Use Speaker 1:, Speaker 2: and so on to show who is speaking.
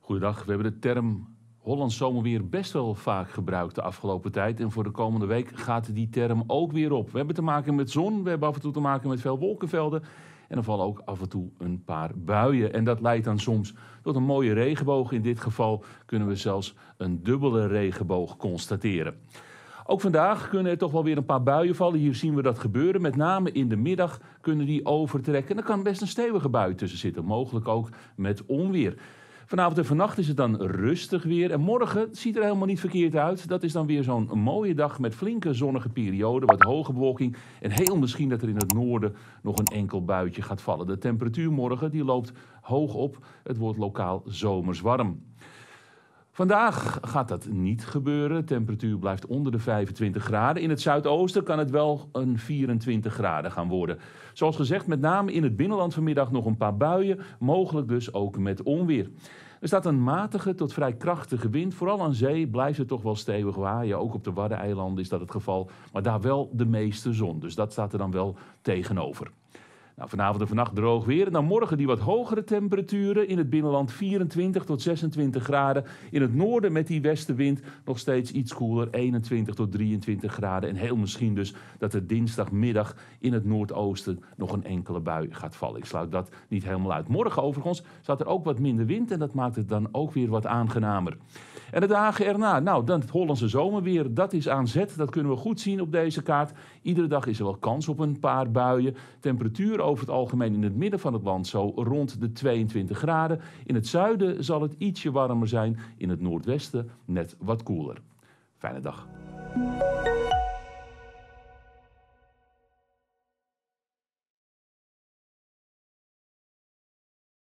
Speaker 1: Goedendag, we hebben de term Hollands zomerweer best wel vaak gebruikt de afgelopen tijd. En voor de komende week gaat die term ook weer op. We hebben te maken met zon, we hebben af en toe te maken met veel wolkenvelden. En er vallen ook af en toe een paar buien. En dat leidt dan soms tot een mooie regenboog. In dit geval kunnen we zelfs een dubbele regenboog constateren. Ook vandaag kunnen er toch wel weer een paar buien vallen. Hier zien we dat gebeuren. Met name in de middag kunnen die overtrekken. er kan best een stevige bui tussen zitten. Mogelijk ook met onweer. Vanavond en vannacht is het dan rustig weer. En morgen ziet er helemaal niet verkeerd uit. Dat is dan weer zo'n mooie dag met flinke zonnige periode, wat hoge bewolking. En heel misschien dat er in het noorden nog een enkel buitje gaat vallen. De temperatuur morgen die loopt hoog op. Het wordt lokaal zomers warm. Vandaag gaat dat niet gebeuren. De temperatuur blijft onder de 25 graden. In het zuidoosten kan het wel een 24 graden gaan worden. Zoals gezegd, met name in het binnenland vanmiddag nog een paar buien. Mogelijk dus ook met onweer. Er staat een matige tot vrij krachtige wind. Vooral aan zee blijft het toch wel stevig waaien. Ook op de Waddeneilanden is dat het geval. Maar daar wel de meeste zon. Dus dat staat er dan wel tegenover. Nou, vanavond en vannacht droog weer. En dan morgen die wat hogere temperaturen. In het binnenland 24 tot 26 graden. In het noorden met die westenwind nog steeds iets koeler. 21 tot 23 graden. En heel misschien dus dat er dinsdagmiddag in het noordoosten nog een enkele bui gaat vallen. Ik sluit dat niet helemaal uit. Morgen overigens zat er ook wat minder wind. En dat maakt het dan ook weer wat aangenamer. En de dagen erna, nou, dan het Hollandse zomerweer, dat is aan zet. Dat kunnen we goed zien op deze kaart. Iedere dag is er wel kans op een paar buien. Temperatuur over het algemeen in het midden van het land zo rond de 22 graden. In het zuiden zal het ietsje warmer zijn. In het noordwesten net wat koeler. Fijne dag.